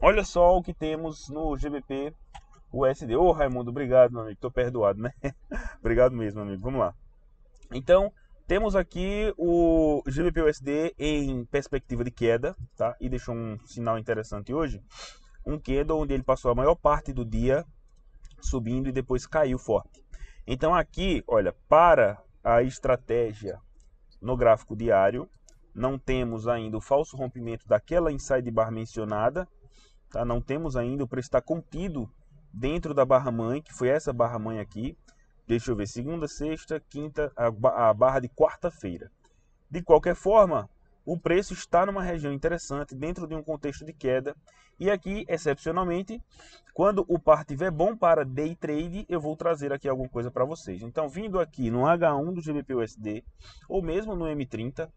Olha só o que temos no GBP USD. Ô, Raimundo, obrigado, meu amigo. Tô perdoado, né? obrigado mesmo, amigo. Vamos lá. Então, temos aqui o GBP USD em perspectiva de queda, tá? E deixou um sinal interessante hoje. Um candle onde ele passou a maior parte do dia subindo e depois caiu forte. Então aqui, olha, para a estratégia no gráfico diário, não temos ainda o falso rompimento daquela inside bar mencionada, tá? não temos ainda, o preço está contido dentro da barra mãe, que foi essa barra mãe aqui. Deixa eu ver, segunda, sexta, quinta, a, barra de quarta-feira. De qualquer forma, o preço está numa região interessante, dentro de um contexto de queda. E aqui, excepcionalmente, quando o par tiver bom para day trade, eu vou trazer aqui alguma coisa para vocês. Então, vindo aqui no H1 do GBPUSD, ou mesmo no M30,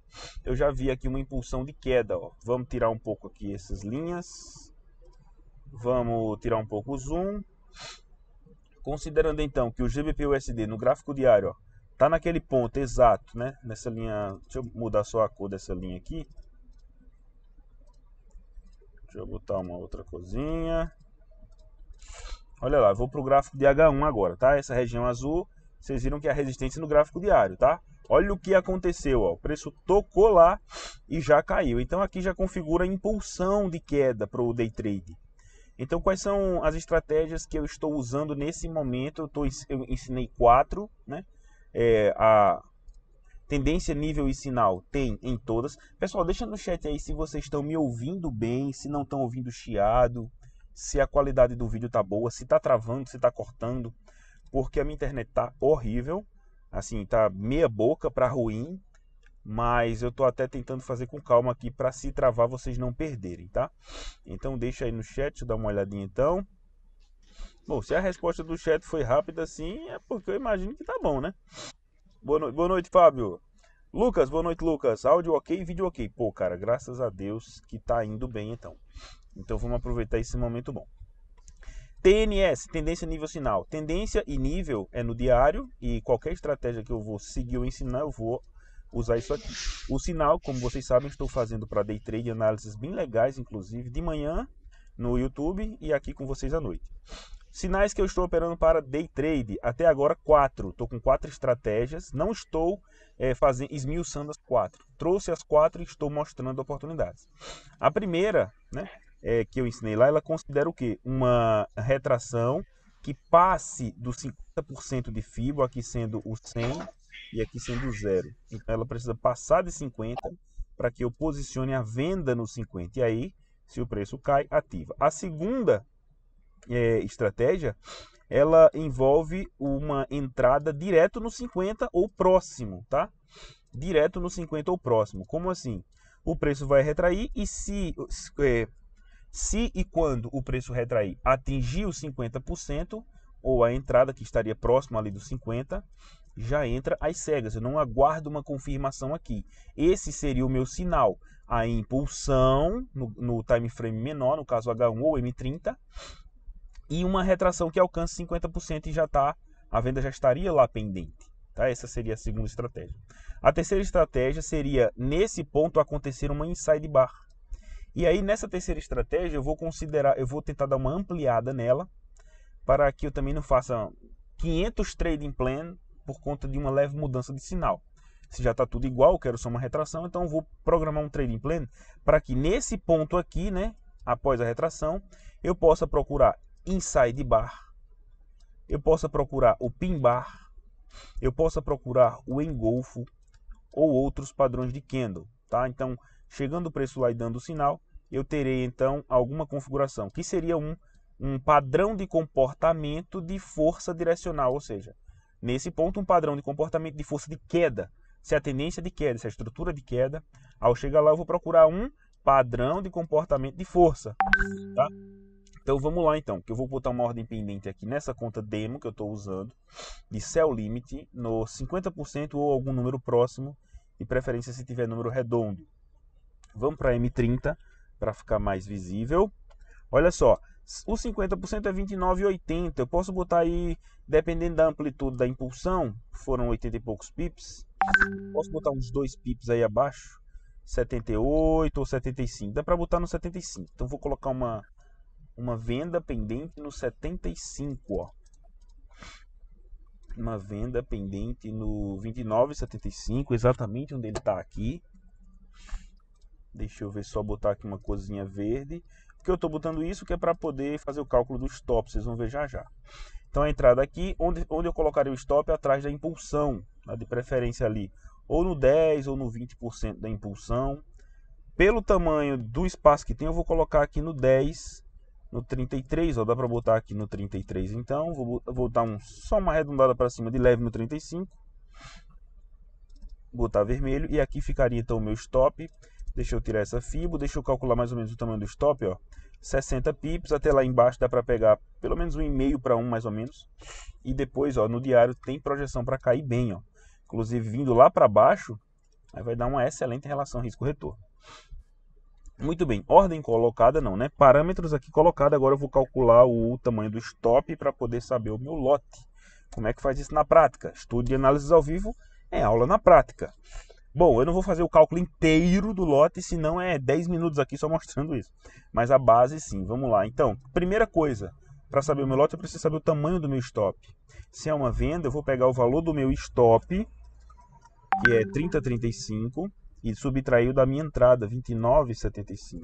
eu já vi aqui uma impulsão de queda. Ó. Vamos tirar um pouco aqui essas linhas Vamos tirar um pouco o zoom. Considerando então que o GBPUSD no gráfico diário está naquele ponto exato, né? Nessa linha, deixa eu mudar só a cor dessa linha aqui. Deixa eu botar uma outra cozinha. Olha lá, vou pro gráfico de H1 agora, tá? Essa região azul, vocês viram que é a resistência no gráfico diário, tá? Olha o que aconteceu, ó. o preço tocou lá e já caiu. Então aqui já configura impulsão de queda para o day trade. Então, quais são as estratégias que eu estou usando nesse momento? Eu, tô, eu ensinei quatro, né? É, a tendência, nível e sinal tem em todas. Pessoal, deixa no chat aí se vocês estão me ouvindo bem, se não estão ouvindo chiado, se a qualidade do vídeo tá boa, se tá travando, se tá cortando, porque a minha internet tá horrível, assim, tá meia boca para ruim, mas eu estou até tentando fazer com calma aqui para se travar vocês não perderem, tá? Então deixa aí no chat, dá uma olhadinha então. Bom, se a resposta do chat foi rápida assim, é porque eu imagino que tá bom, né? Boa, no... boa noite, Fábio. Lucas, boa noite, Lucas. Áudio ok, vídeo ok. Pô, cara, graças a Deus que tá indo bem então. Então vamos aproveitar esse momento bom. TNS, tendência nível sinal. Tendência e nível é no diário e qualquer estratégia que eu vou seguir ou ensinar, eu vou usar isso aqui. O sinal, como vocês sabem, estou fazendo para day trade análises bem legais, inclusive de manhã no YouTube e aqui com vocês à noite. Sinais que eu estou operando para day trade, até agora quatro. Estou com quatro estratégias, não estou é, fazendo, esmiuçando as quatro. Trouxe as quatro e estou mostrando oportunidades. A primeira, né, é, que eu ensinei lá, ela considera o quê? Uma retração que passe dos 50% de FIBO, aqui sendo o 100, e aqui sendo zero. Então ela precisa passar de 50 para que eu posicione a venda no 50. E aí, se o preço cai, ativa. A segunda é, estratégia, ela envolve uma entrada direto no 50 ou próximo, tá? Direto no 50 ou próximo. Como assim? O preço vai retrair e se... É, se e quando o preço retrair atingir os 50%, ou a entrada que estaria próximo ali dos 50, já entra às cegas. Eu não aguardo uma confirmação aqui. Esse seria o meu sinal. A impulsão no, no time frame menor, no caso H1 ou M30, e uma retração que alcance 50% e já está a venda já estaria lá pendente. Tá? Essa seria a segunda estratégia. A terceira estratégia seria, nesse ponto, acontecer uma inside bar. E aí, nessa terceira estratégia, eu vou considerar, eu vou tentar dar uma ampliada nela, para que eu também não faça 500 trading plan por conta de uma leve mudança de sinal. Se já está tudo igual, quero só uma retração, então vou programar um trading plan para que nesse ponto aqui, né, após a retração, eu possa procurar inside bar, eu possa procurar o pin bar, eu possa procurar o engolfo ou outros padrões de candle, tá? Então, chegando o preço lá e dando o sinal, eu terei então alguma configuração que seria um, um padrão de comportamento de força direcional, ou seja, Nesse ponto, um padrão de comportamento de força de queda. Se a tendência de queda, se a estrutura de queda, ao chegar lá eu vou procurar um padrão de comportamento de força. Tá? Então vamos lá então, que eu vou botar uma ordem pendente aqui nessa conta demo que eu estou usando, de céu limit, no 50% ou algum número próximo, de preferência se tiver número redondo. Vamos para M30 para ficar mais visível. Olha só, o 50% é 29,80. Eu posso botar aí, dependendo da amplitude da impulsão, foram 80 e poucos pips. Posso botar uns 2 pips aí abaixo, 78 ou 75. Dá para botar no 75. Então vou colocar uma uma venda pendente no 75, ó. Uma venda pendente no 29,75, exatamente onde ele está aqui. Deixa eu ver só botar aqui uma coisinha verde que eu estou botando isso que é para poder fazer o cálculo do stop, vocês vão ver já já. Então a entrada aqui, onde, onde eu colocaria o stop é atrás da impulsão, né, de preferência ali, ou no 10 ou no 20% da impulsão. Pelo tamanho do espaço que tem, eu vou colocar aqui no 10, no 33, ó, dá para botar aqui no 33 então, vou, vou dar um, só uma arredondada para cima de leve no 35, botar vermelho e aqui ficaria então o meu stop Deixa eu tirar essa fibo deixa eu calcular mais ou menos o tamanho do stop, ó. 60 pips, até lá embaixo dá para pegar pelo menos um e meio para um mais ou menos. E depois, ó, no diário tem projeção para cair bem, ó. Inclusive vindo lá para baixo, aí vai dar uma excelente relação risco-retorno. Muito bem, ordem colocada não, né? Parâmetros aqui colocado, agora eu vou calcular o tamanho do stop para poder saber o meu lote. Como é que faz isso na prática? Estudo de análises ao vivo é aula na prática. Bom, eu não vou fazer o cálculo inteiro do lote, senão é 10 minutos aqui só mostrando isso. Mas a base sim, vamos lá. Então, primeira coisa, para saber o meu lote, eu preciso saber o tamanho do meu stop. Se é uma venda, eu vou pegar o valor do meu stop, que é 30,35, e subtrair o da minha entrada, 29,75.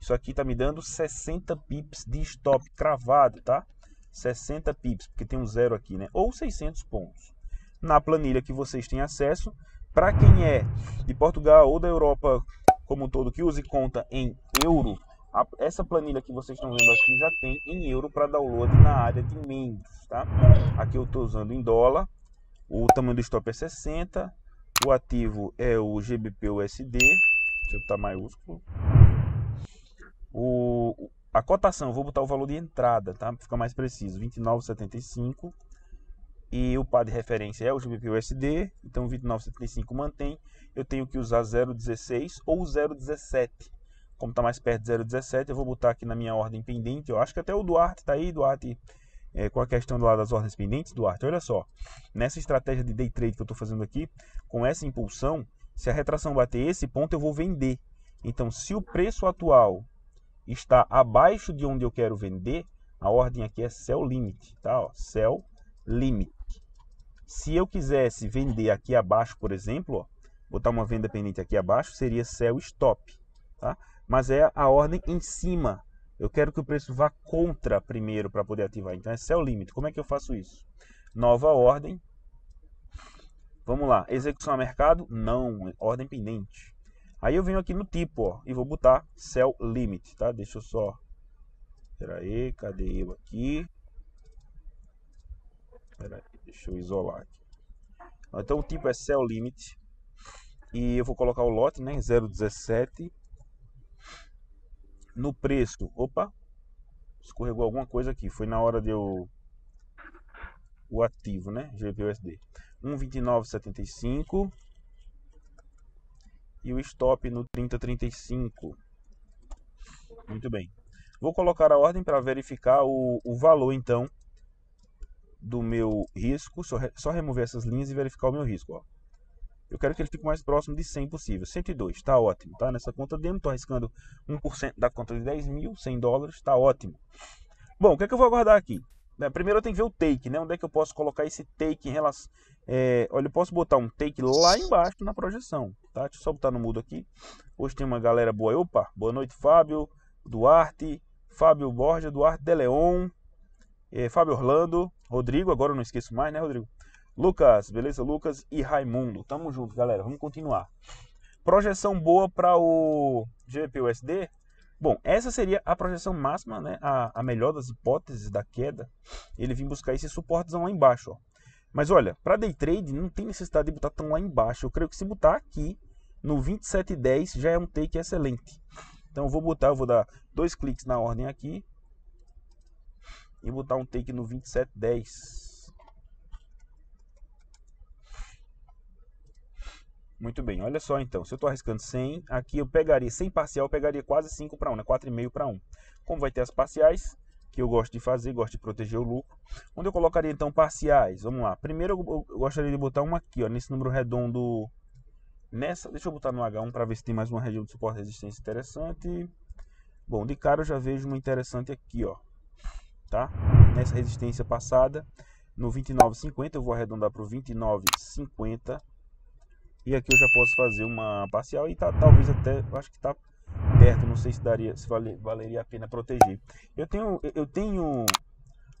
Isso aqui está me dando 60 pips de stop cravado, tá? 60 pips, porque tem um zero aqui, né? Ou 600 pontos. Na planilha que vocês têm acesso, para quem é de Portugal ou da Europa como um todo que use conta em euro, a, essa planilha que vocês estão vendo aqui já tem em euro para download na área de membros, tá? Aqui eu estou usando em dólar, o tamanho do stop é 60, o ativo é o GBP USD, deixa eu botar maiúsculo. O, a cotação, vou botar o valor de entrada, tá? Fica mais preciso, 29,75 e o par de referência é o GBPUSD, então 2975 mantém, eu tenho que usar 016 ou 017. Como está mais perto de 017, eu vou botar aqui na minha ordem pendente, eu acho que até o Duarte está aí, Duarte, é, com a questão do lado das ordens pendentes, Duarte, olha só, nessa estratégia de day trade que eu estou fazendo aqui, com essa impulsão, se a retração bater esse ponto, eu vou vender. Então, se o preço atual está abaixo de onde eu quero vender, a ordem aqui é sell limit, tá? Ó, sell limit. Se eu quisesse vender aqui abaixo, por exemplo, ó, botar uma venda pendente aqui abaixo, seria sell stop, tá? Mas é a ordem em cima. Eu quero que o preço vá contra primeiro para poder ativar. Então é sell limit. Como é que eu faço isso? Nova ordem. Vamos lá, execução a mercado? Não, ordem pendente. Aí eu venho aqui no tipo, ó, e vou botar sell limit, tá? Deixa eu só Pera aí, cadê eu aqui? Pera Deixa eu isolar aqui. Então o tipo é Cell Limit. E eu vou colocar o lote, né? 017. No preço. Opa! Escorregou alguma coisa aqui. Foi na hora de eu. O ativo, né? GPUSD. 1,2975. E o stop no 3035. Muito bem. Vou colocar a ordem para verificar o, o valor então do meu risco, só, só remover essas linhas e verificar o meu risco. Ó. Eu quero que ele fique mais próximo de 100 possível. 102, está ótimo. Tá? Nessa conta demo, estou arriscando 1% da conta de 10 mil, 100 dólares, está ótimo. Bom, o que, é que eu vou aguardar aqui? Né, primeiro eu tenho que ver o take, né? Onde é que eu posso colocar esse take em relação... É, olha, eu posso botar um take lá embaixo na projeção, tá? Deixa eu só botar no mudo aqui. Hoje tem uma galera boa. Opa, boa noite, Fábio, Duarte, Fábio Borges, Duarte de é, Fábio Orlando, Rodrigo, agora eu não esqueço mais, né, Rodrigo? Lucas, beleza? Lucas e Raimundo. Tamo junto, galera. Vamos continuar. Projeção boa para o GPUSD? Bom, essa seria a projeção máxima, né? A, a melhor das hipóteses da queda. Ele vim buscar esse suporte lá embaixo, ó. Mas olha, para day trade não tem necessidade de botar tão lá embaixo. Eu creio que se botar aqui no 2710 já é um take excelente. Então eu vou botar, eu vou dar dois cliques na ordem aqui, e botar um take no 2710. Muito bem, olha só então, se eu estou arriscando 100, aqui eu pegaria, sem parcial, eu pegaria quase 5 para 1, né? 4,5 para 1. Como vai ter as parciais, que eu gosto de fazer, gosto de proteger o lucro. Onde eu colocaria então parciais? Vamos lá. Primeiro eu gostaria de botar uma aqui, ó, nesse número redondo nessa, deixa eu botar no H1 para ver se tem mais uma região de suporte e resistência interessante. Bom, de cara eu já vejo uma interessante aqui, ó tá? Nessa resistência passada, no 29,50, eu vou arredondar para o 29,50. E aqui eu já posso fazer uma parcial e tá, talvez até, acho que tá perto, não sei se daria, se valeria a pena proteger. Eu tenho, eu tenho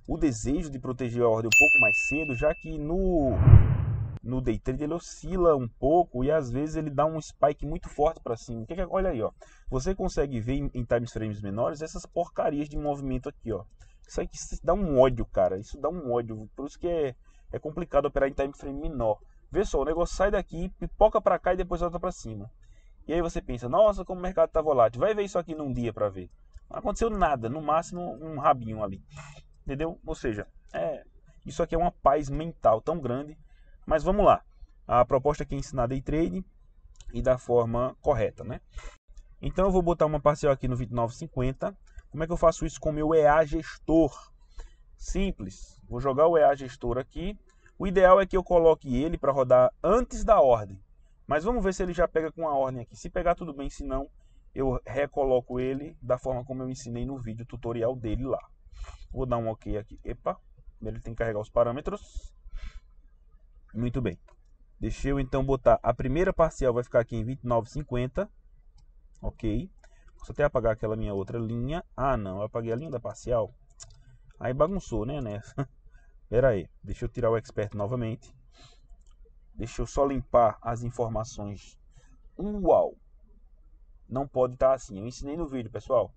o desejo de proteger a ordem um pouco mais cedo, já que no no day trade ele oscila um pouco e às vezes ele dá um spike muito forte para cima. Olha aí, ó. Você consegue ver em, em times frames menores essas porcarias de movimento aqui, ó. Isso aqui dá um ódio, cara. Isso dá um ódio. Por isso que é, é complicado operar em time frame menor. Vê só, o negócio sai daqui, pipoca para cá e depois volta para cima. E aí você pensa, nossa, como o mercado tá volátil. Vai ver isso aqui num dia para ver. Não aconteceu nada, no máximo um rabinho ali. Entendeu? Ou seja, é, isso aqui é uma paz mental tão grande. Mas vamos lá. A proposta aqui é ensinar day trade e da forma correta, né? Então eu vou botar uma parcial aqui no 29,50 como é que eu faço isso com o meu EA gestor? Simples. Vou jogar o EA gestor aqui. O ideal é que eu coloque ele para rodar antes da ordem. Mas vamos ver se ele já pega com a ordem aqui. Se pegar, tudo bem. Se não, eu recoloco ele da forma como eu ensinei no vídeo tutorial dele lá. Vou dar um OK aqui. Epa, primeiro ele tem que carregar os parâmetros. Muito bem. Deixa eu então botar a primeira parcial vai ficar aqui em 29,50. OK. Deixa até apagar aquela minha outra linha. Ah, não, eu apaguei a linha da parcial. Aí bagunçou, né, nessa? Né? Pera aí, deixa eu tirar o expert novamente. Deixa eu só limpar as informações. Uau! Não pode estar tá assim. Eu ensinei no vídeo, pessoal.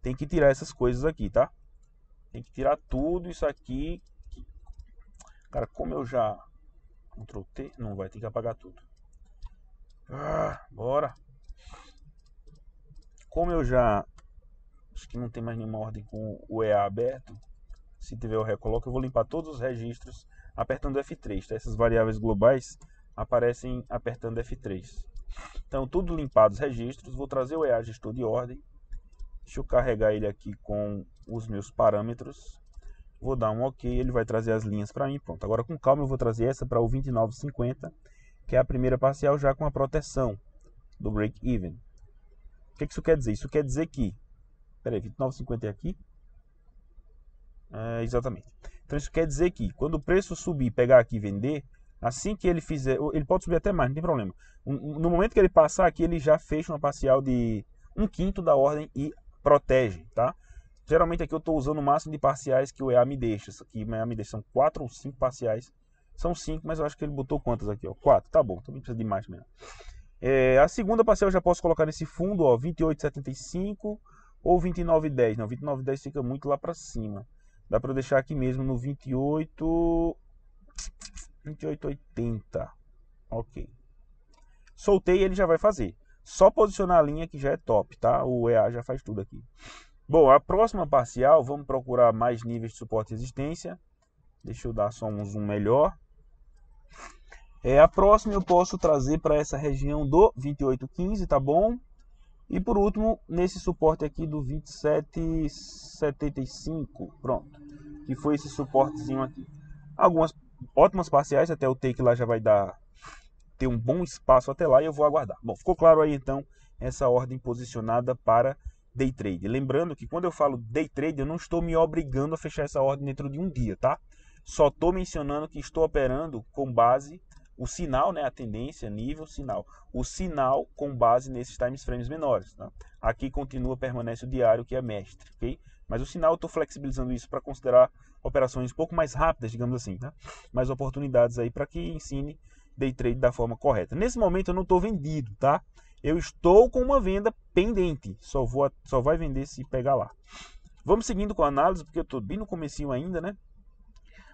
Tem que tirar essas coisas aqui, tá? Tem que tirar tudo isso aqui. Cara, como eu já... Ctrl T? Não vai, ter que apagar tudo. Ah, bora! Como eu já acho que não tem mais nenhuma ordem com o EA aberto, se tiver o recoloque, eu vou limpar todos os registros apertando F3. Tá? Essas variáveis globais aparecem apertando F3. Então, tudo limpado os registros, vou trazer o EA gestor de ordem. Deixa eu carregar ele aqui com os meus parâmetros. Vou dar um OK, ele vai trazer as linhas para mim. Pronto, agora com calma eu vou trazer essa para o 2950, que é a primeira parcial já com a proteção do break-even que, que isso quer dizer? Isso quer dizer que. Peraí, 29,50 é aqui? É, exatamente. Então isso quer dizer que quando o preço subir, pegar aqui e vender, assim que ele fizer. Ele pode subir até mais, não tem problema. No momento que ele passar aqui, ele já fecha uma parcial de um quinto da ordem e protege, tá? Geralmente aqui eu estou usando o máximo de parciais que o EA me deixa. Aqui o EA me deixa são 4 ou 5 parciais. São 5, mas eu acho que ele botou quantas aqui? 4, tá bom, também então não precisa de mais mesmo. É, a segunda parcela eu já posso colocar nesse fundo, ó, 28,75 ou 29,10. Não, 29,10 fica muito lá para cima. Dá para deixar aqui mesmo no 28 28,80. OK. Soltei, ele já vai fazer. Só posicionar a linha que já é top, tá? O EA já faz tudo aqui. Bom, a próxima parcial, vamos procurar mais níveis de suporte e resistência. Deixa eu dar só um zoom melhor. É, a próxima eu posso trazer para essa região do 2815, tá bom? E por último, nesse suporte aqui do 2775, pronto. Que foi esse suportezinho aqui. Algumas ótimas parciais, até o take lá já vai dar ter um bom espaço até lá e eu vou aguardar. Bom, ficou claro aí então essa ordem posicionada para day trade. Lembrando que quando eu falo day trade, eu não estou me obrigando a fechar essa ordem dentro de um dia, tá? Só estou mencionando que estou operando com base o sinal, né, a tendência, nível, sinal, o sinal com base nesses times frames menores. Tá? Aqui continua, permanece o diário, que é mestre, ok? Mas o sinal eu estou flexibilizando isso para considerar operações um pouco mais rápidas, digamos assim, tá? mais oportunidades aí para que ensine day trade da forma correta. Nesse momento eu não estou vendido, tá? Eu estou com uma venda pendente, só, vou, só vai vender se pegar lá. Vamos seguindo com a análise, porque eu estou bem no comecinho ainda, né?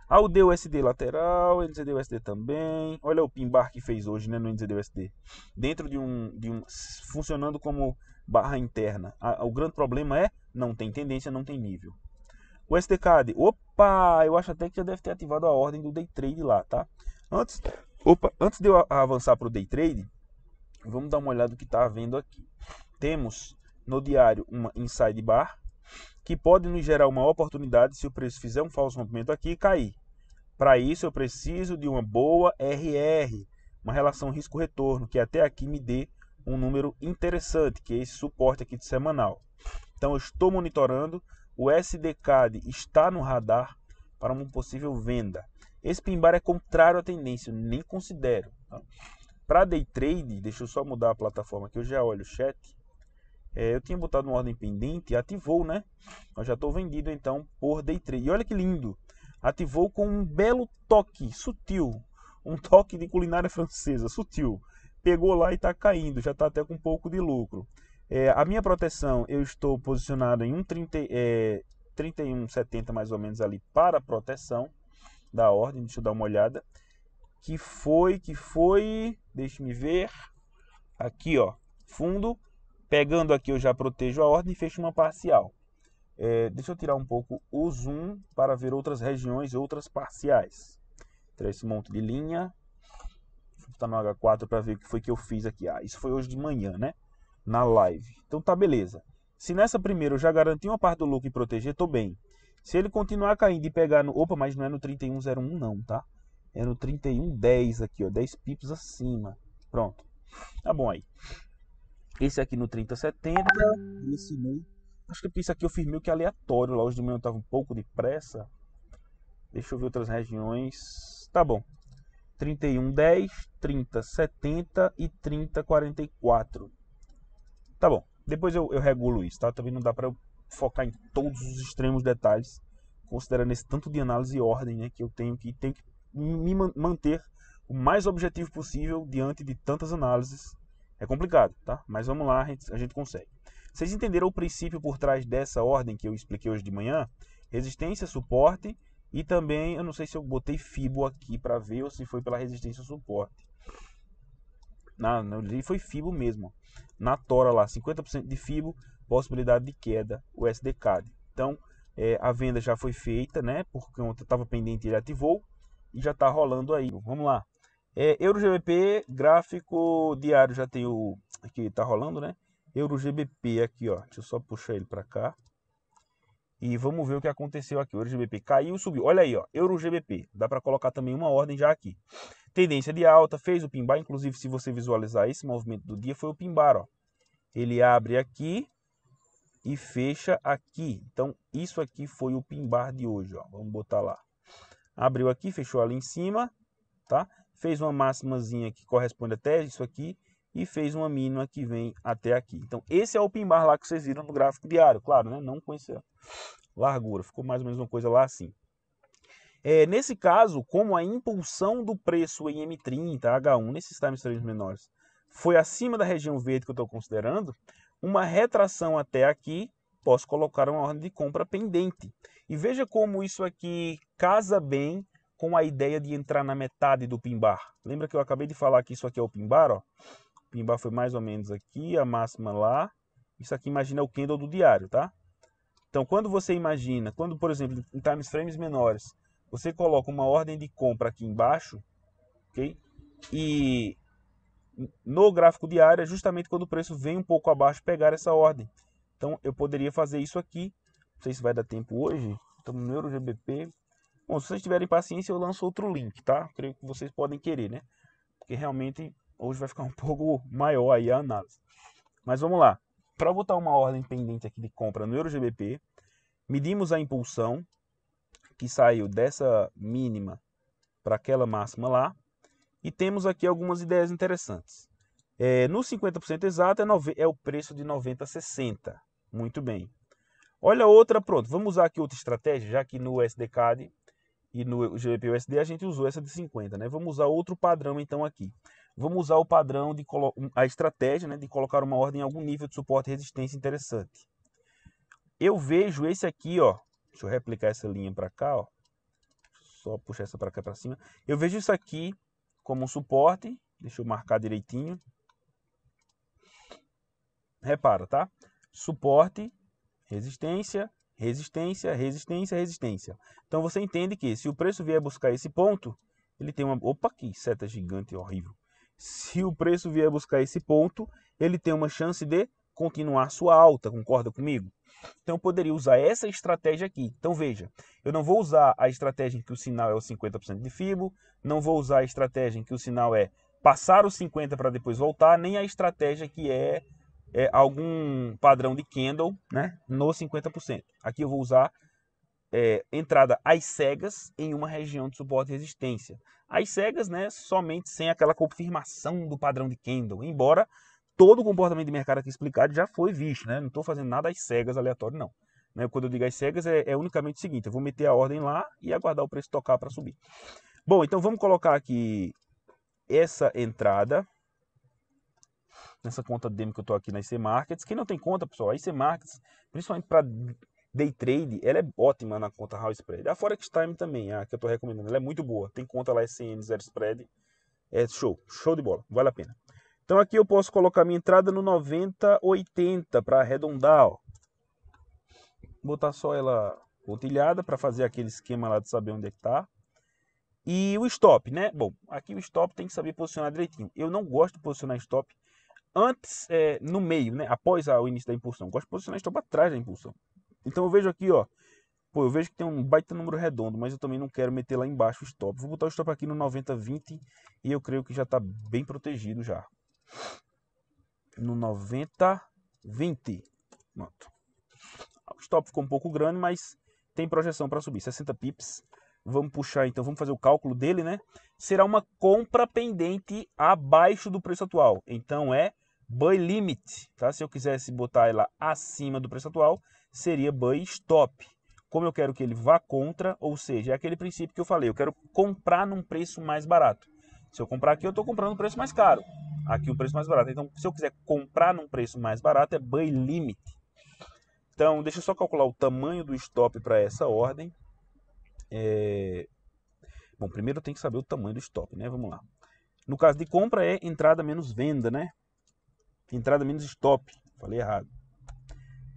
Ah, o DUSD lateral, ele NZDUSD também. Olha o pin bar que fez hoje né, no NZDUSD. Dentro de um, de um. funcionando como barra interna. Ah, o grande problema é não tem tendência, não tem nível. O SDCAD, opa, eu acho até que já deve ter ativado a ordem do day trade lá, tá? Antes, opa, antes de eu avançar para o day trade, vamos dar uma olhada no que está havendo aqui. Temos no diário uma inside bar, que pode nos gerar uma oportunidade se o preço fizer um falso rompimento aqui e cair. Para isso, eu preciso de uma boa RR, uma relação risco-retorno, que até aqui me dê um número interessante, que é esse suporte aqui de semanal. Então, eu estou monitorando, o SDCAD está no radar para uma possível venda. Esse pimbar é contrário à tendência, eu nem considero. Tá? Para day trade, deixa eu só mudar a plataforma que eu já olho o chat. É, eu tinha botado uma ordem pendente, ativou, né? Eu já estou vendido então por day trade. E olha que lindo! Ativou com um belo toque sutil, um toque de culinária francesa, sutil. Pegou lá e está caindo, já está até com um pouco de lucro. É, a minha proteção, eu estou posicionado em 1,30, é, 31,70 mais ou menos ali para proteção da ordem. Deixa eu dar uma olhada. Que foi, que foi, deixe-me ver. Aqui, ó, fundo Pegando aqui, eu já protejo a ordem e fecho uma parcial. É, deixa eu tirar um pouco o zoom para ver outras regiões e outras parciais. Tirar esse monte de linha. Vou botar no H4 para ver o que foi que eu fiz aqui. Ah, isso foi hoje de manhã, né? Na live. Então tá beleza. Se nessa primeira eu já garanti uma parte do look e proteger, tô bem. Se ele continuar caindo e pegar no... Opa, mas não é no 3101 não, tá? É no 3110 aqui, ó. 10 pips acima. Pronto. Tá bom aí. Esse aqui no 3070, esse no... Acho que isso aqui eu fiz meio que aleatório lá, hoje de manhã eu tava um pouco depressa. Deixa eu ver outras regiões. Tá bom. 3110, 3070 e 3044. Tá bom. Depois eu, eu regulo isso, tá? Também não dá para focar em todos os extremos detalhes, considerando esse tanto de análise e ordem, né, que eu tenho que tenho que me manter o mais objetivo possível diante de tantas análises é complicado, tá? Mas vamos lá, a gente, a gente consegue. Vocês entenderam o princípio por trás dessa ordem que eu expliquei hoje de manhã? Resistência, suporte e também, eu não sei se eu botei fibo aqui para ver ou se foi pela resistência suporte. não na, foi fibo mesmo. Na tora lá, 50% de fibo, possibilidade de queda, o SDCAD. Então, é, a venda já foi feita, né? Porque estava pendente, ele ativou e já está rolando aí. Vamos lá. É, EuroGBP, gráfico diário, já tem o que tá rolando, né? EuroGBP aqui, ó. Deixa eu só puxar ele para cá. E vamos ver o que aconteceu aqui. O EuroGBP caiu, subiu. Olha aí, ó, EuroGBP. Dá para colocar também uma ordem já aqui. Tendência de alta, fez o pimbar, inclusive se você visualizar esse movimento do dia foi o pimbar, ó. Ele abre aqui e fecha aqui. Então, isso aqui foi o pimbar de hoje, ó. Vamos botar lá. Abriu aqui, fechou ali em cima, tá? fez uma máximazinha que corresponde até isso aqui e fez uma mínima que vem até aqui. Então, esse é o pin bar lá que vocês viram no gráfico diário, claro, né? não com essa largura, ficou mais ou menos uma coisa lá assim. É, nesse caso, como a impulsão do preço em M30, H1, nesses times frames menores, foi acima da região verde que eu estou considerando, uma retração até aqui, posso colocar uma ordem de compra pendente. E veja como isso aqui casa bem com a ideia de entrar na metade do pimbar. Lembra que eu acabei de falar que isso aqui é o pimbar, ó? O pimbar foi mais ou menos aqui, a máxima lá. Isso aqui imagina o candle do diário, tá? Então, quando você imagina, quando, por exemplo, em times frames menores, você coloca uma ordem de compra aqui embaixo, ok? E no gráfico diário é justamente quando o preço vem um pouco abaixo pegar essa ordem. Então, eu poderia fazer isso aqui. Não sei se vai dar tempo hoje. Estamos no gbp Bom, se vocês tiverem paciência, eu lanço outro link, tá? Creio que vocês podem querer, né? Porque realmente hoje vai ficar um pouco maior aí a análise. Mas vamos lá. Para botar uma ordem pendente aqui de compra no EuroGBP, medimos a impulsão que saiu dessa mínima para aquela máxima lá. E temos aqui algumas ideias interessantes. É, no 50% exato é, nove, é o preço de 90 a 60. Muito bem. Olha outra, pronto. Vamos usar aqui outra estratégia, já que no SDCAD e no GBPUSD a gente usou essa de 50, né? Vamos usar outro padrão então aqui. Vamos usar o padrão de a estratégia, né, de colocar uma ordem em algum nível de suporte e resistência interessante. Eu vejo esse aqui, ó. Deixa eu replicar essa linha para cá, ó. Só puxar essa para cá para cima. Eu vejo isso aqui como um suporte. Deixa eu marcar direitinho. Repara, tá? Suporte, resistência, resistência, resistência, resistência. Então você entende que se o preço vier buscar esse ponto, ele tem uma. Opa, que seta gigante horrível. Se o preço vier buscar esse ponto, ele tem uma chance de continuar sua alta, concorda comigo? Então eu poderia usar essa estratégia aqui. Então veja, eu não vou usar a estratégia em que o sinal é o 50% de FIBO, não vou usar a estratégia em que o sinal é passar os 50 para depois voltar, nem a estratégia que é é, algum padrão de candle né, no 50%. Aqui eu vou usar é, entrada às cegas em uma região de suporte e resistência. Às cegas, né, somente sem aquela confirmação do padrão de candle, embora todo o comportamento de mercado aqui explicado já foi visto, né? Não estou fazendo nada às cegas aleatório, não. Né? Quando eu digo às cegas, é, é, unicamente o seguinte: eu vou meter a ordem lá e aguardar o preço tocar para subir. Bom, então vamos colocar aqui essa entrada nessa conta demo que eu estou aqui na IC Markets. Quem não tem conta, pessoal, a IC Markets, principalmente para day trade, ela é ótima na conta How Spread. A Forex Time também, a que eu estou recomendando, ela é muito boa. Tem conta lá SN Zero Spread, é show, show de bola, vale a pena. Então aqui eu posso colocar minha entrada no 90,80 80 para arredondar, ó. Botar só ela pontilhada para fazer aquele esquema lá de saber onde é que tá. E o stop, né? Bom, aqui o stop tem que saber posicionar direitinho. Eu não gosto de posicionar stop antes, é, no meio, né? após o início da impulsão. Gosto de posicionar a estopa atrás da impulsão. Então eu vejo aqui, ó. Pô, eu vejo que tem um baita número redondo, mas eu também não quero meter lá embaixo o stop. Vou botar o stop aqui no 90-20 e eu creio que já está bem protegido já. No 90-20. Pronto. O stop ficou um pouco grande, mas tem projeção para subir. 60 pips. Vamos puxar então, vamos fazer o cálculo dele, né? Será uma compra pendente abaixo do preço atual. Então é buy limit, tá? Se eu quisesse botar ela acima do preço atual, seria buy stop. Como eu quero que ele vá contra, ou seja, é aquele princípio que eu falei, eu quero comprar num preço mais barato. Se eu comprar aqui, eu estou comprando um preço mais caro. Aqui o um preço mais barato. Então, se eu quiser comprar num preço mais barato, é buy limit. Então, deixa eu só calcular o tamanho do stop para essa ordem. É... Bom, primeiro eu tenho que saber o tamanho do stop, né? Vamos lá. No caso de compra é entrada menos venda, né? Entrada menos stop. Falei errado.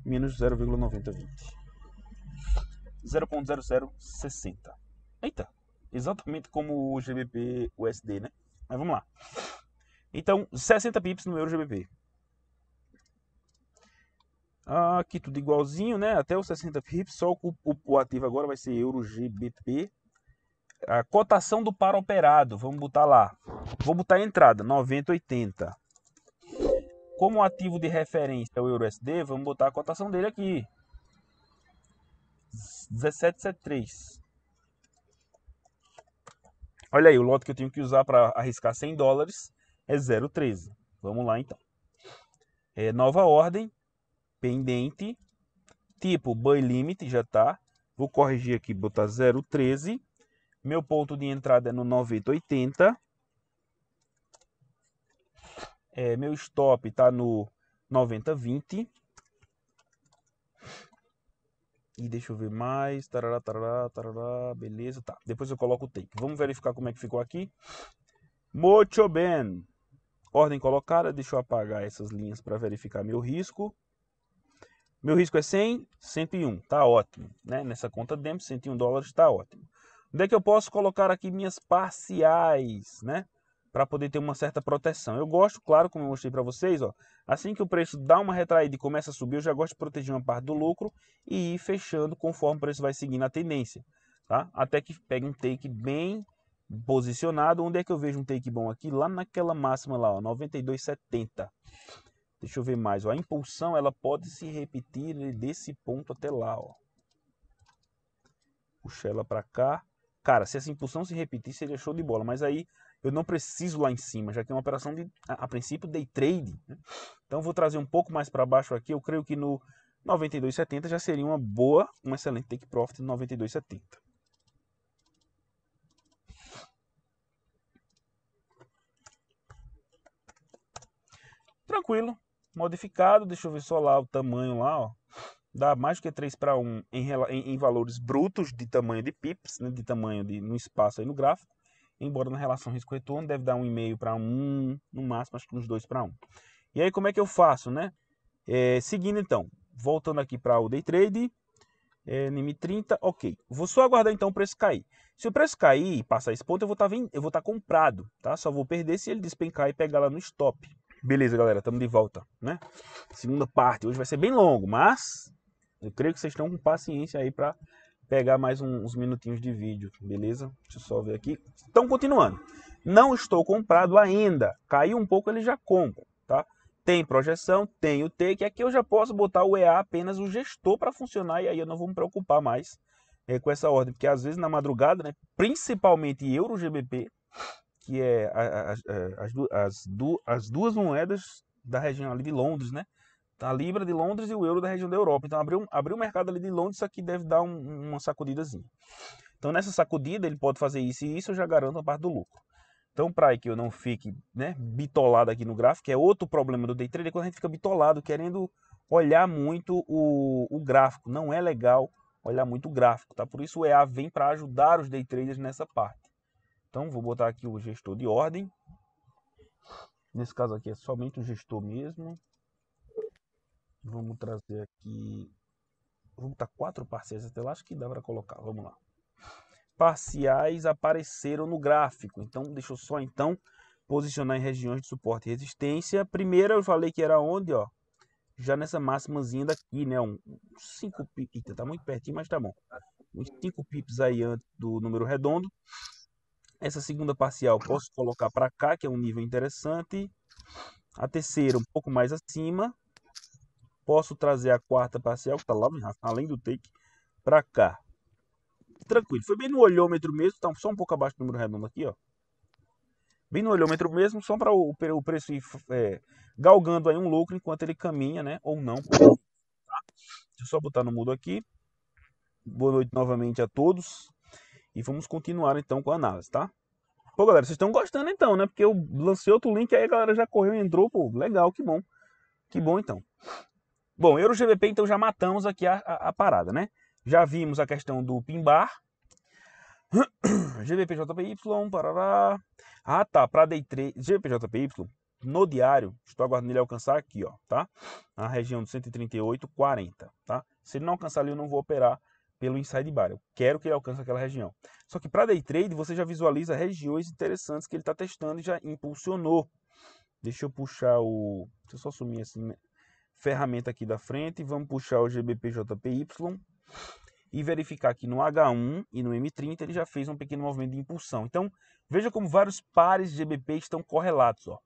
Menos 0,9020. 0.0060. Eita, exatamente como o GBP USD, né? Mas vamos lá. Então, 60 pips no euro GBP. Ah, aqui tudo igualzinho, né? Até os 60 pips, só o, o, o ativo agora vai ser euro GBP. A cotação do par operado, vamos botar lá. Vou botar a entrada, 90,80. Como o ativo de referência é o EURUSD, vamos botar a cotação dele aqui. 1773. Olha aí, o lote que eu tenho que usar para arriscar 100 dólares é 0,13. Vamos lá então. É, nova ordem, pendente, tipo buy limit já está. Vou corrigir aqui, botar 0,13. Meu ponto de entrada é no 9080. É, meu stop está no 90-20. E deixa eu ver mais. Tarará, tarará, tarará. Beleza, tá. Depois eu coloco o take. Vamos verificar como é que ficou aqui. Muito bem. Ordem colocada. Deixa eu apagar essas linhas para verificar meu risco. Meu risco é 100, 101. Tá ótimo. Né? Nessa conta DEM, 101 dólares está ótimo. Onde é que eu posso colocar aqui minhas parciais, né? para poder ter uma certa proteção. Eu gosto, claro, como eu mostrei para vocês, ó, assim que o preço dá uma retraída e começa a subir, eu já gosto de proteger uma parte do lucro e ir fechando conforme o preço vai seguindo a tendência, tá? Até que pegue um take bem posicionado. Onde é que eu vejo um take bom aqui? Lá naquela máxima lá, ó, 92,70. Deixa eu ver mais, ó. A impulsão, ela pode se repetir desse ponto até lá, ó. Puxa ela para cá. Cara, se essa impulsão se repetir, seria show de bola, mas aí eu não preciso lá em cima, já que é uma operação de, a, a princípio, day trade. Né? Então, vou trazer um pouco mais para baixo aqui. Eu creio que no 92,70 já seria uma boa, um excelente take profit no 92,70. Tranquilo, modificado. Deixa eu ver só lá o tamanho lá, ó. Dá mais do que 3 para 1 em, em, em, valores brutos de tamanho de pips, né, de tamanho de, no espaço aí no gráfico embora na relação risco-retorno deve dar um e mail para um, no máximo acho que uns dois para um. E aí como é que eu faço, né? É, seguindo então, voltando aqui para o day trade, é, NM30, ok. Vou só aguardar então o preço cair. Se o preço cair e passar esse ponto, eu vou tá estar tá comprado, tá? Só vou perder se ele despencar e pegar lá no stop. Beleza, galera, estamos de volta, né? Segunda parte, hoje vai ser bem longo, mas eu creio que vocês estão com paciência aí para pegar mais um, uns minutinhos de vídeo, beleza? Deixa eu só ver aqui. Então, continuando. Não estou comprado ainda. Caiu um pouco, ele já compra, tá? Tem projeção, tem o T, que aqui eu já posso botar o EA apenas o gestor para funcionar e aí eu não vou me preocupar mais é, com essa ordem, porque às vezes na madrugada, né, principalmente Euro GBP, que é as, as, as duas moedas da região ali de Londres, né? a libra de Londres e o euro da região da Europa. Então abriu, abriu o mercado ali de Londres, isso aqui deve dar um, uma sacudidazinha. Então nessa sacudida ele pode fazer isso e isso eu já garanto a parte do lucro. Então para que eu não fique né, bitolado aqui no gráfico, é outro problema do day trader, é quando a gente fica bitolado querendo olhar muito o, o gráfico. Não é legal olhar muito o gráfico, tá? Por isso o EA vem para ajudar os day traders nessa parte. Então vou botar aqui o gestor de ordem. Nesse caso aqui é somente o gestor mesmo. Vamos trazer aqui. Vamos botar quatro parciais até lá, acho que dá para colocar. Vamos lá. Parciais apareceram no gráfico. Então, deixa eu só então posicionar em regiões de suporte e resistência. Primeira eu falei que era onde, ó. Já nessa máximazinha daqui, né? Um 5 pips. Eita, tá muito pertinho, mas tá bom. Uns 5 pips aí antes do número redondo. Essa segunda parcial posso colocar para cá, que é um nível interessante. A terceira um pouco mais acima posso trazer a quarta parcial, que está lá, além do take, para cá. Tranquilo, foi bem no olhômetro mesmo, tá só um pouco abaixo do número redondo aqui, ó. Bem no olhômetro mesmo, só para o, o, preço ir é, galgando aí um lucro enquanto ele caminha, né? Ou não. Tá? Deixa eu só botar no mudo aqui. Boa noite novamente a todos. E vamos continuar então com a análise, tá? Pô, galera, vocês estão gostando então, né? Porque eu lancei outro link aí a galera já correu e entrou. Pô, legal, que bom. Que bom então. Bom, Euro GBP, então já matamos aqui a, a, a parada, né? Já vimos a questão do PIMBAR. GBPJPY, parará. Ah, tá, para day 3, GBPJPY, no diário, estou aguardando ele alcançar aqui, ó, tá? Na região de 138,40, tá? Se ele não alcançar ali, eu não vou operar pelo inside bar. Eu quero que ele alcance aquela região. Só que para day trade, você já visualiza regiões interessantes que ele está testando e já impulsionou. Deixa eu puxar o... Deixa eu só sumir assim né? ferramenta aqui da frente, vamos puxar o GBPJPY e verificar que no H1 e no M30 ele já fez um pequeno movimento de impulsão. Então, veja como vários pares de GBP estão correlatos. Ó.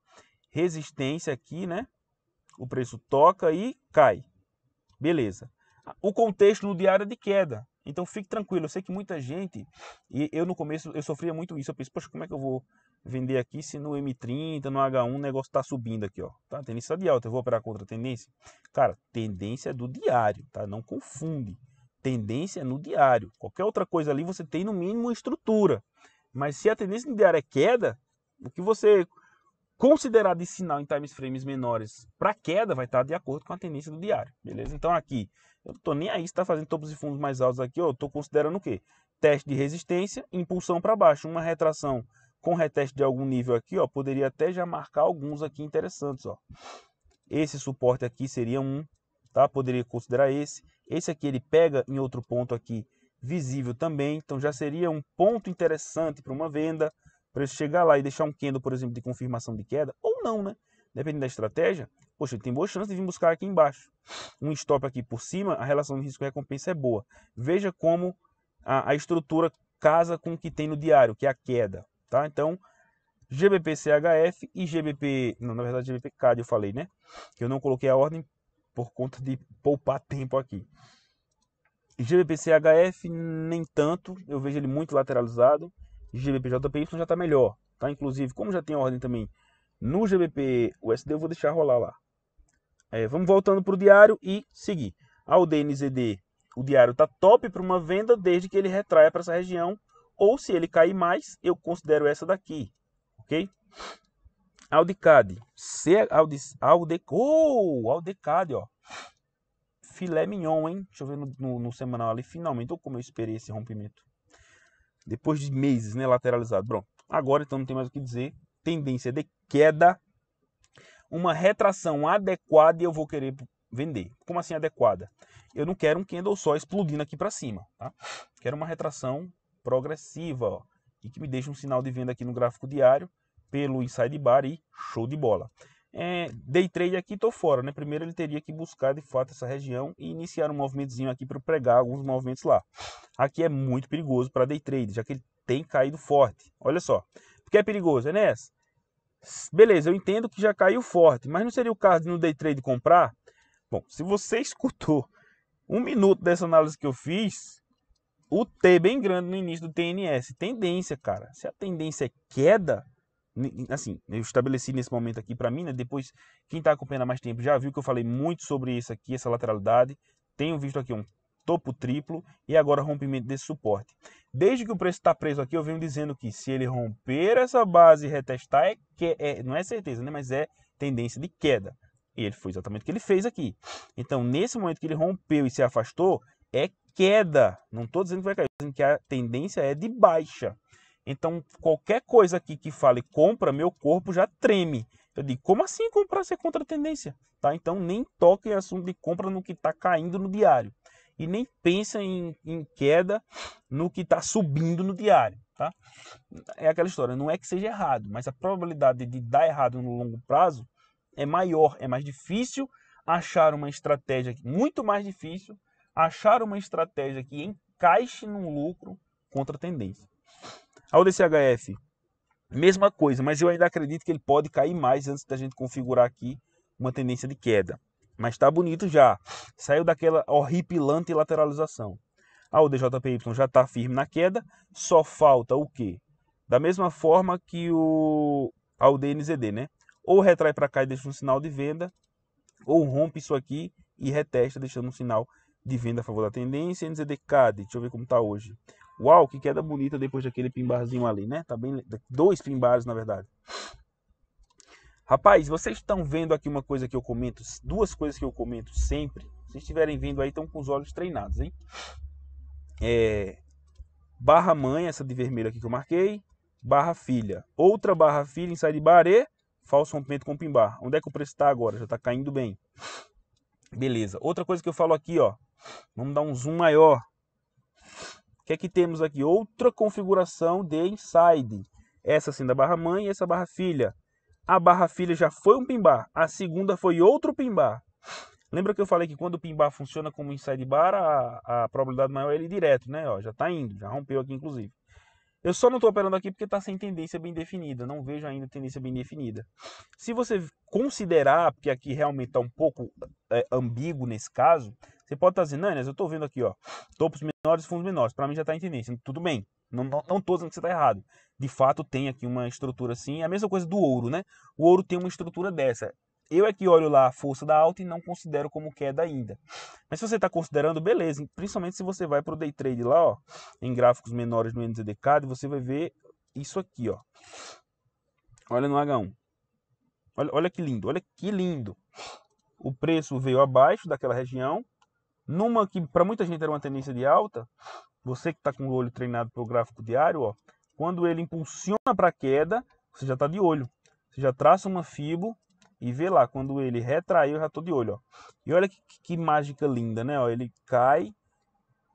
Resistência aqui, né? O preço toca e cai. Beleza o contexto no diário é de queda. Então fique tranquilo, eu sei que muita gente, e eu no começo eu sofria muito isso, eu pensei, poxa, como é que eu vou vender aqui se no M30, no H1 o negócio está subindo aqui, ó, tá? Tendência de alta, eu vou operar contra a tendência? Cara, tendência é do diário, tá? Não confunde. Tendência é no diário. Qualquer outra coisa ali você tem no mínimo estrutura. Mas se a tendência no diário é queda, o que você considerar de sinal em times frames menores para queda vai estar tá de acordo com a tendência do diário, beleza? Então aqui eu não tô nem aí se tá fazendo topos e fundos mais altos aqui, ó. Eu tô considerando o quê? Teste de resistência, impulsão para baixo, uma retração com reteste de algum nível aqui, ó, poderia até já marcar alguns aqui interessantes, ó. Esse suporte aqui seria um, tá? Poderia considerar esse. Esse aqui ele pega em outro ponto aqui visível também, então já seria um ponto interessante para uma venda, para chegar lá e deixar um candle, por exemplo, de confirmação de queda ou não, né? Dependendo da estratégia, poxa, ele tem boa chance de vir buscar aqui embaixo. Um stop aqui por cima, a relação de risco-recompensa é boa. Veja como a, a, estrutura casa com o que tem no diário, que é a queda. Tá? Então, GBP-CHF e GBP... Não, na verdade, GBP-CAD eu falei, né? Que eu não coloquei a ordem por conta de poupar tempo aqui. GBP-CHF, nem tanto. Eu vejo ele muito lateralizado. GBP-JPY já está melhor. Tá? Inclusive, como já tem ordem também no GBP USD, eu vou deixar rolar lá. É, vamos voltando para o diário e seguir. Ao DNZD, o diário está top para uma venda desde que ele retraia para essa região. Ou se ele cair mais, eu considero essa daqui. Ok? Aldecade DCAD. C, ao, de, oh, ó. Filé mignon, hein? Deixa eu ver no, no, no semanal ali. Finalmente, ou como eu esperei esse rompimento. Depois de meses, né? Lateralizado. Pronto. Agora então não tem mais o que dizer. Tendência de queda uma retração adequada e eu vou querer vender. Como assim adequada? Eu não quero um candle só explodindo aqui para cima, tá? Quero uma retração progressiva, ó, e que me deixe um sinal de venda aqui no gráfico diário pelo inside bar e show de bola. É, day trade aqui tô fora, né? Primeiro ele teria que buscar de fato essa região e iniciar um movimentozinho aqui para pregar alguns movimentos lá. Aqui é muito perigoso para day trade, já que ele tem caído forte. Olha só, porque é perigoso, né Beleza, eu entendo que já caiu forte, mas não seria o caso de no day trade comprar? Bom, se você escutou um minuto dessa análise que eu fiz, o T é bem grande no início do TNS. Tendência, cara. Se a tendência é queda, assim, eu estabeleci nesse momento aqui para mim, né? Depois, quem está acompanhando há mais tempo já viu que eu falei muito sobre isso aqui, essa lateralidade. Tenho visto aqui um topo triplo e agora rompimento desse suporte. Desde que o preço está preso aqui, eu venho dizendo que se ele romper essa base e retestar, é que, é, não é certeza, né? mas é tendência de queda. E ele foi exatamente o que ele fez aqui. Então, nesse momento que ele rompeu e se afastou, é queda. Não estou dizendo que vai cair, estou dizendo que a tendência é de baixa. Então, qualquer coisa aqui que fale compra, meu corpo já treme. Eu digo, como assim comprar ser é contra a tendência? Tá? Então, nem toque em assunto de compra no que está caindo no diário e nem pensa em, em queda no que está subindo no diário. Tá? É aquela história, não é que seja errado, mas a probabilidade de dar errado no longo prazo é maior, é mais difícil achar uma estratégia, muito mais difícil achar uma estratégia que encaixe num lucro contra a tendência. Ao DCHF, mesma coisa, mas eu ainda acredito que ele pode cair mais antes da gente configurar aqui uma tendência de queda mas está bonito já. Saiu daquela horripilante lateralização. A ah, DJPY já está firme na queda, só falta o quê? Da mesma forma que o ao DNZD, né? Ou retrai para cá e deixa um sinal de venda, ou rompe isso aqui e retesta deixando um sinal de venda a favor da tendência. NZD CAD, deixa eu ver como está hoje. Uau, que queda bonita depois daquele pimbarzinho ali, né? Tá bem, dois pimbares na verdade. Rapaz, vocês estão vendo aqui uma coisa que eu comento, duas coisas que eu comento sempre. Se estiverem vendo aí, estão com os olhos treinados, hein? É, barra mãe, essa de vermelho aqui que eu marquei, barra filha. Outra barra filha, inside bar e falso rompimento com pimbar. Onde é que o preço está agora? Já está caindo bem. Beleza. Outra coisa que eu falo aqui, ó. Vamos dar um zoom maior. O que é que temos aqui? Outra configuração de inside. Essa sim da barra mãe e essa barra filha a barra filha já foi um pimbar, a segunda foi outro pimbar. Lembra que eu falei que quando o pimbar funciona como inside bar, a, a probabilidade maior é ele direto, né? Ó, já está indo, já rompeu aqui inclusive. Eu só não estou operando aqui porque está sem tendência bem definida, não vejo ainda tendência bem definida. Se você considerar, porque aqui realmente está um pouco é, ambíguo nesse caso, você pode estar tá dizendo, Nanias, eu estou vendo aqui, ó, topos menores, fundos menores, para mim já está em tendência. Tudo bem, não, não, não tô dizendo que você está errado de fato tem aqui uma estrutura assim. É a mesma coisa do ouro, né? O ouro tem uma estrutura dessa. Eu é que olho lá a força da alta e não considero como queda ainda. Mas se você está considerando, beleza. Principalmente se você vai para o day trade lá, ó, em gráficos menores no NZDK, você vai ver isso aqui, ó. Olha no H1. Olha, olha que lindo, olha que lindo. O preço veio abaixo daquela região. Numa que para muita gente era uma tendência de alta, você que está com o olho treinado para o gráfico diário, ó, quando ele impulsiona para a queda, você já está de olho. Você já traça uma fibo e vê lá. Quando ele retraiu, eu já estou de olho. Ó. E olha que, que, mágica linda, né? Ó, ele cai,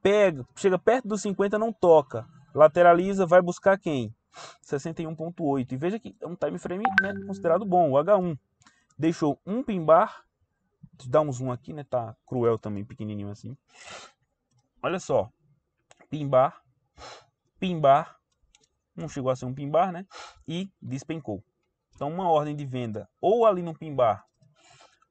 pega, chega perto dos 50, não toca. Lateraliza, vai buscar quem? 61.8. E veja que é um time frame né, considerado bom, o H1. Deixou um pimbar. Dá um zoom aqui, né? Tá cruel também, pequenininho assim. Olha só. Pimbar. Pimbar não chegou a ser um pimbar, né? E despencou. Então, uma ordem de venda ou ali no pimbar,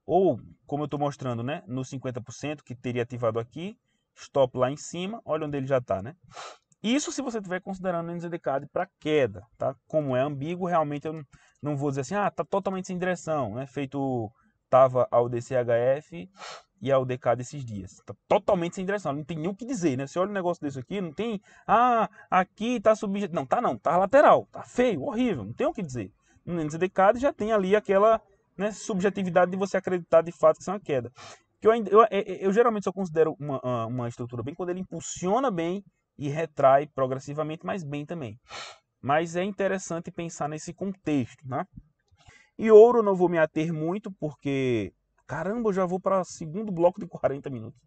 ou como eu estou mostrando, né? No 50% que teria ativado aqui, stop lá em cima, olha onde ele já está, né? Isso se você estiver considerando o NZDCAD para queda, tá? Como é ambíguo, realmente eu não vou dizer assim, ah, tá totalmente sem direção, né? Feito estava ao DCHF e ao DK desses dias. Tá totalmente sem direção, não tem nem o que dizer, né? Você olha um negócio desse aqui, não tem, ah, aqui tá subindo, não, tá não, tá lateral, tá feio, horrível, não tem o que dizer. No NZDK já tem ali aquela né, subjetividade de você acreditar de fato que isso é uma queda. Que eu, eu, eu, é, é, eu geralmente só considero uma, uma estrutura bem quando ele impulsiona bem e retrai progressivamente, mas bem também. Mas é interessante pensar nesse contexto, né? E ouro não vou me ater muito, porque caramba, eu já vou para segundo bloco de 40 minutos.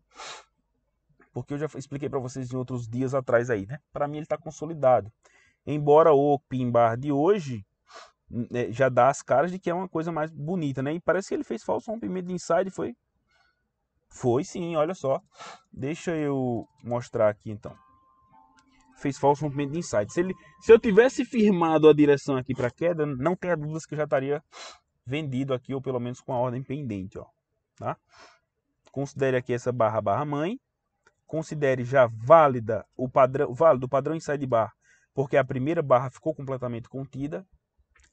Porque eu já expliquei para vocês em outros dias atrás aí, né? Para mim ele está consolidado. Embora o Pimbar de hoje né, já dá as caras de que é uma coisa mais bonita, né? E parece que ele fez falso rompimento de inside, foi? Foi sim, olha só. Deixa eu mostrar aqui então fez falso rompimento de insight. Se, ele, se eu tivesse firmado a direção aqui para queda, não tenha dúvidas que eu já estaria vendido aqui, ou pelo menos com a ordem pendente. Ó, tá? Considere aqui essa barra barra mãe. Considere já válida o padrão, válido o padrão inside bar, porque a primeira barra ficou completamente contida.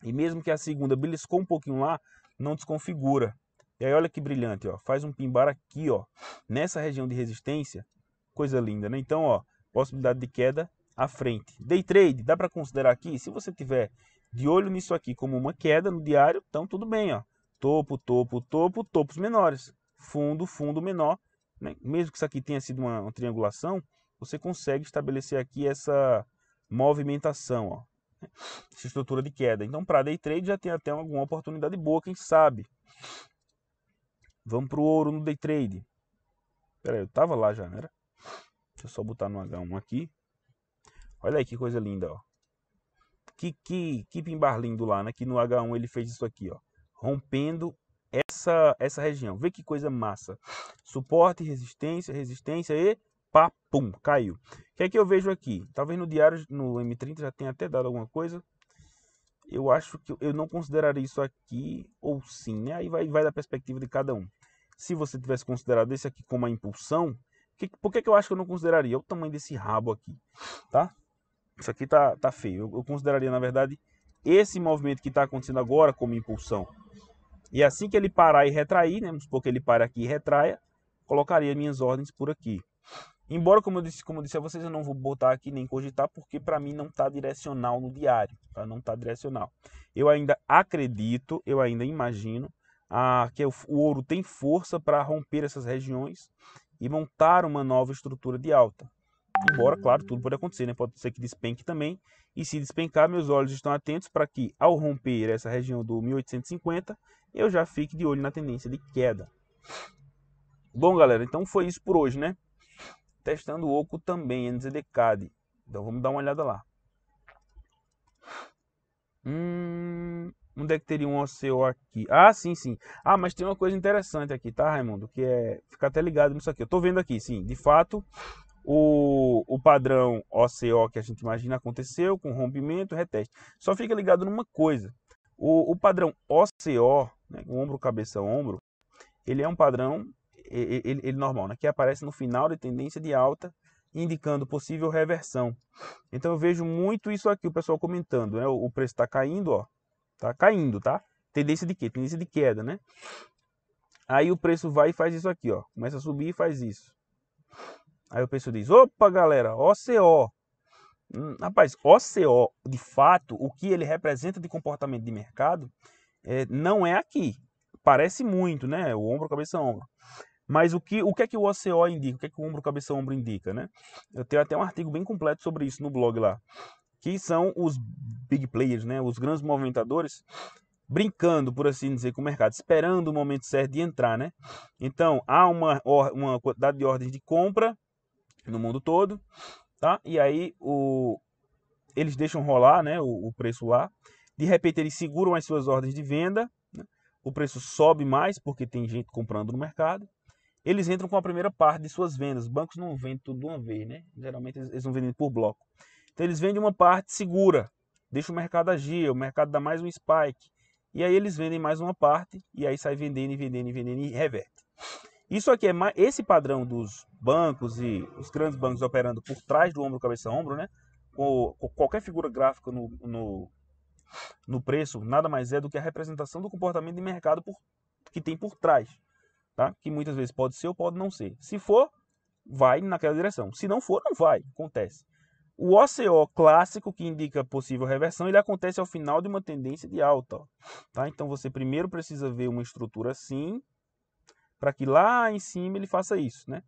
E mesmo que a segunda beliscou um pouquinho lá, não desconfigura. E aí olha que brilhante, ó, faz um pimbar aqui, ó, nessa região de resistência. Coisa linda, né? Então, ó, possibilidade de queda à frente. Day trade, dá para considerar aqui, se você tiver de olho nisso aqui como uma queda no diário, então tudo bem, ó. Topo, topo, topo, topos menores. Fundo, fundo menor. Né? Mesmo que isso aqui tenha sido uma, uma triangulação, você consegue estabelecer aqui essa movimentação, ó. Essa estrutura de queda. Então, para day trade já tem até alguma oportunidade boa, quem sabe. Vamos para o ouro no day trade. Peraí, aí, eu tava lá já, não era? Deixa eu só botar no H1 aqui. Olha aí que coisa linda, ó. Que, que, que pimbar lindo lá, né? Que no H1 ele fez isso aqui, ó. Rompendo essa, essa região. Vê que coisa massa. Suporte, resistência, resistência e pá, pum, caiu. O que é que eu vejo aqui? Talvez no diário, no M30 já tenha até dado alguma coisa. Eu acho que eu não consideraria isso aqui, ou sim, né? Aí vai, vai da perspectiva de cada um. Se você tivesse considerado esse aqui como a impulsão, que, por que, que eu acho que eu não consideraria? o tamanho desse rabo aqui, tá? isso aqui tá, tá feio. Eu, eu consideraria, na verdade, esse movimento que está acontecendo agora como impulsão. E assim que ele parar e retrair, né, vamos supor que ele pare aqui e retraia, colocaria minhas ordens por aqui. Embora, como eu disse, como eu disse a vocês, eu não vou botar aqui nem cogitar, porque para mim não está direcional no diário, tá? não está direcional. Eu ainda acredito, eu ainda imagino ah, que o, o ouro tem força para romper essas regiões e montar uma nova estrutura de alta. Embora, uhum. claro, tudo pode acontecer, né? Pode ser que despenque também. E se despencar, meus olhos estão atentos para que, ao romper essa região do 1850, eu já fique de olho na tendência de queda. Bom, galera, então foi isso por hoje, né? Testando o Oco também, NZDCAD. Então vamos dar uma olhada lá. Hum, onde é que teria um OCO aqui? Ah, sim, sim. Ah, mas tem uma coisa interessante aqui, tá, Raimundo? Que é ficar até ligado nisso aqui. Eu tô vendo aqui, sim. De fato, o, o padrão OCO que a gente imagina aconteceu com rompimento, reteste. Só fica ligado numa coisa. O, o padrão OCO, né, ombro, cabeça, ombro, ele é um padrão ele, ele, normal, né, que aparece no final de tendência de alta, indicando possível reversão. Então eu vejo muito isso aqui, o pessoal comentando, né? O, o preço está caindo, ó. Tá caindo, tá? Tendência de quê? Tendência de queda, né? Aí o preço vai e faz isso aqui, ó. Começa a subir e faz isso. Aí o pessoal diz: opa, galera, OCO. Hum, rapaz, OCO, de fato, o que ele representa de comportamento de mercado é, não é aqui. Parece muito, né? O ombro, cabeça, ombro. Mas o que, o que é que o OCO indica? O que é que o ombro, cabeça, ombro indica, né? Eu tenho até um artigo bem completo sobre isso no blog lá. Que são os big players, né? Os grandes movimentadores brincando, por assim dizer, com o mercado, esperando o momento certo de entrar, né? Então, há uma, uma quantidade de ordens de compra no mundo todo, tá? E aí o, eles deixam rolar né, o, o preço lá. De repente eles seguram as suas ordens de venda, né? o preço sobe mais porque tem gente comprando no mercado. Eles entram com a primeira parte de suas vendas. Os bancos não vendem tudo de uma vez, né? Geralmente eles, vão não vendem por bloco. Então eles vendem uma parte segura, deixa o mercado agir, o mercado dá mais um spike. E aí eles vendem mais uma parte e aí sai vendendo e vendendo e vendendo e reverte. Isso aqui é mais, esse padrão dos bancos e os grandes bancos operando por trás do ombro, cabeça a ombro, né? Ou, ou qualquer figura gráfica no, no, no, preço nada mais é do que a representação do comportamento de mercado por, que tem por trás, tá? Que muitas vezes pode ser ou pode não ser. Se for, vai naquela direção. Se não for, não vai. Acontece. O OCO clássico, que indica possível reversão, ele acontece ao final de uma tendência de alta. tá? Então você primeiro precisa ver uma estrutura assim, para que lá em cima ele faça isso, né?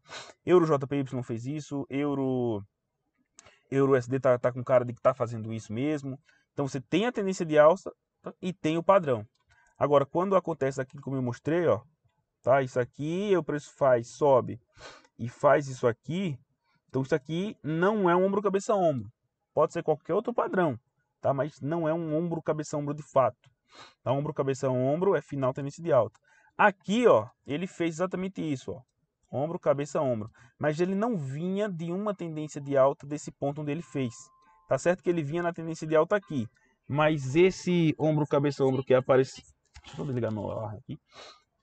Euro JPY não fez isso, Euro Euro USD tá, tá com cara de que tá fazendo isso mesmo. Então você tem a tendência de alça tá? e tem o padrão. Agora, quando acontece aqui como eu mostrei, ó, tá? Isso aqui é o preço faz, sobe e faz isso aqui. Então isso aqui não é um ombro cabeça ombro. Pode ser qualquer outro padrão, tá? Mas não é um ombro cabeça ombro de fato. Tá ombro cabeça ombro é final tendência de alta. Aqui, ó, ele fez exatamente isso, ó. Ombro, cabeça, ombro. Mas ele não vinha de uma tendência de alta desse ponto onde ele fez. Tá certo que ele vinha na tendência de alta aqui. Mas esse ombro, cabeça, ombro que apareceu... Deixa eu desligar meu aqui.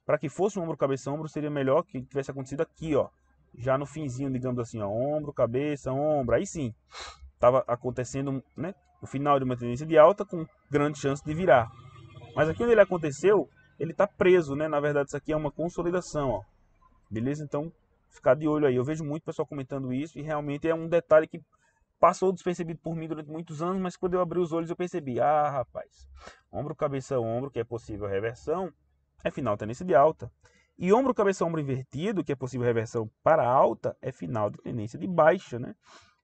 Para que fosse um ombro, cabeça, ombro, seria melhor que tivesse acontecido aqui, ó. Já no finzinho, digamos assim, ó. Ombro, cabeça, ombro. Aí sim. Tava acontecendo, né? O final de uma tendência de alta com grande chance de virar. Mas aqui onde ele aconteceu, ele está preso, né? Na verdade, isso aqui é uma consolidação, ó. Beleza? Então, ficar de olho aí. Eu vejo muito pessoal comentando isso e realmente é um detalhe que passou despercebido por mim durante muitos anos, mas quando eu abri os olhos eu percebi, ah, rapaz, ombro, cabeça, ombro, que é possível reversão, é final tendência de alta. E ombro, cabeça, ombro invertido, que é possível reversão para alta, é final de tendência de baixa, né?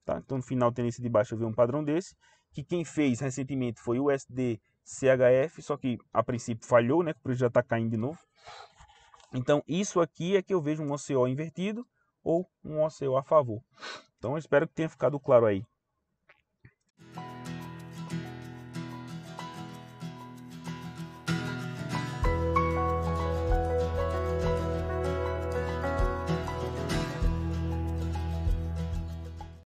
Tá? Então, no final tendência de baixa eu vi um padrão desse, que quem fez recentemente foi o SD CHF, só que a princípio falhou, né? O preço já está caindo de novo. Então, isso aqui é que eu vejo um OCO invertido ou um OCO a favor. Então, eu espero que tenha ficado claro aí.